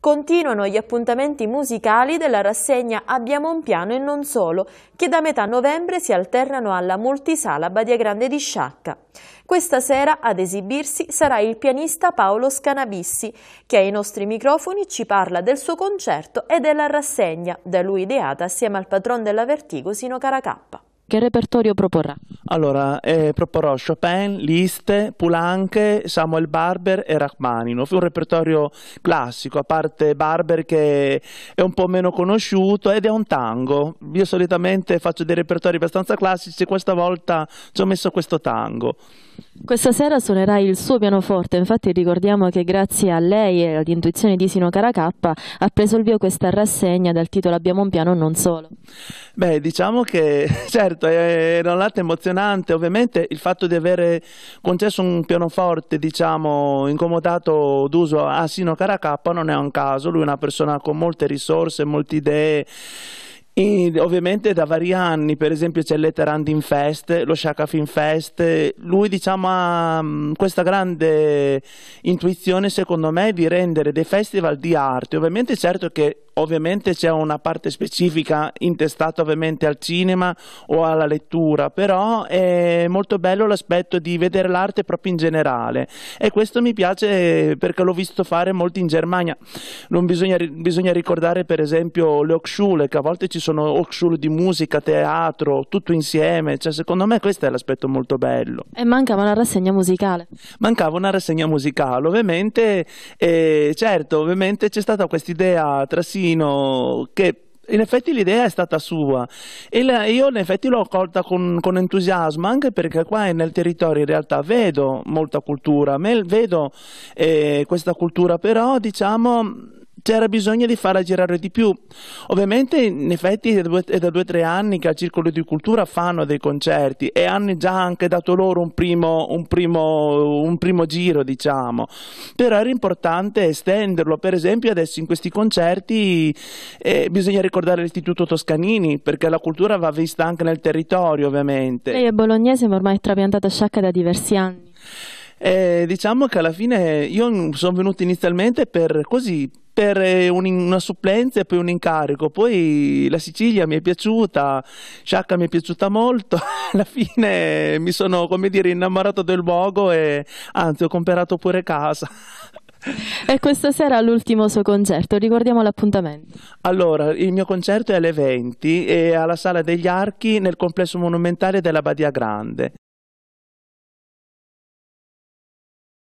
Continuano gli appuntamenti musicali della rassegna Abbiamo un piano e non solo, che da metà novembre si alternano alla multisala Badia Grande di Sciacca. Questa sera ad esibirsi sarà il pianista Paolo Scanabissi, che ai nostri microfoni ci parla del suo concerto e della rassegna, da lui ideata assieme al patron della Vertigo Sino Caracappa. Che repertorio proporrà? Allora, eh, proporrò Chopin, Liszt, Poulenc, Samuel Barber e Rachmaninoff, un repertorio classico, a parte Barber che è un po' meno conosciuto ed è un tango. Io solitamente faccio dei repertori abbastanza classici, questa volta ci ho messo questo tango. Questa sera suonerà il suo pianoforte, infatti ricordiamo che grazie a lei e all'intuizione di Sino Caracappa ha preso il via questa rassegna dal titolo Abbiamo un piano non solo. Beh, diciamo che certo certo, è da un lato emozionante, ovviamente il fatto di avere concesso un pianoforte, diciamo, incomodato d'uso a Sino Caracappa non è un caso, lui è una persona con molte risorse, molte idee. E ovviamente da vari anni, per esempio c'è l'Eterandin Fest, lo Shaka Film Fest, lui diciamo, ha mm, questa grande intuizione secondo me di rendere dei festival di arte, ovviamente certo che ovviamente c'è una parte specifica intestata ovviamente al cinema o alla lettura, però è molto bello l'aspetto di vedere l'arte proprio in generale e questo mi piace perché l'ho visto fare molto in Germania. Non Bisogna, bisogna, ricordare per esempio le Hochschule, che a volte ci sono Hochschule di musica, teatro, tutto insieme, cioè, secondo me questo è l'aspetto molto bello. E mancava una rassegna musicale. Mancava una rassegna musicale, ovviamente, e certo, ovviamente c'è stata questa idea tra sì ragazzino che in effetti l'idea è stata sua e la, io in effetti l'ho accolta con, con, entusiasmo anche perché qua nel territorio in realtà vedo molta cultura, vedo eh, questa cultura però diciamo c'era bisogno di farla girare di più. Ovviamente, in effetti, è da due o tre anni che al Circolo di Cultura fanno dei concerti e hanno già anche dato loro un primo, un primo, un primo giro, diciamo. Però era importante estenderlo. Per esempio, adesso in questi concerti eh, bisogna ricordare l'Istituto Toscanini, perché la cultura va vista anche nel territorio, ovviamente. Lei è bolognese, ma ormai è trapiantata a Sciacca da diversi anni. Eh, diciamo che alla fine io sono venuto inizialmente per così per eh, una supplenza e poi un incarico. Poi la Sicilia mi è piaciuta, Sciacca mi è piaciuta molto. Alla fine mi sono, come dire, innamorato del luogo e anzi ho comprato pure casa. E questa sera l'ultimo suo concerto, ricordiamo l'appuntamento. Allora, il mio concerto è alle 20 e alla Sala degli Archi nel complesso monumentale della Badia Grande.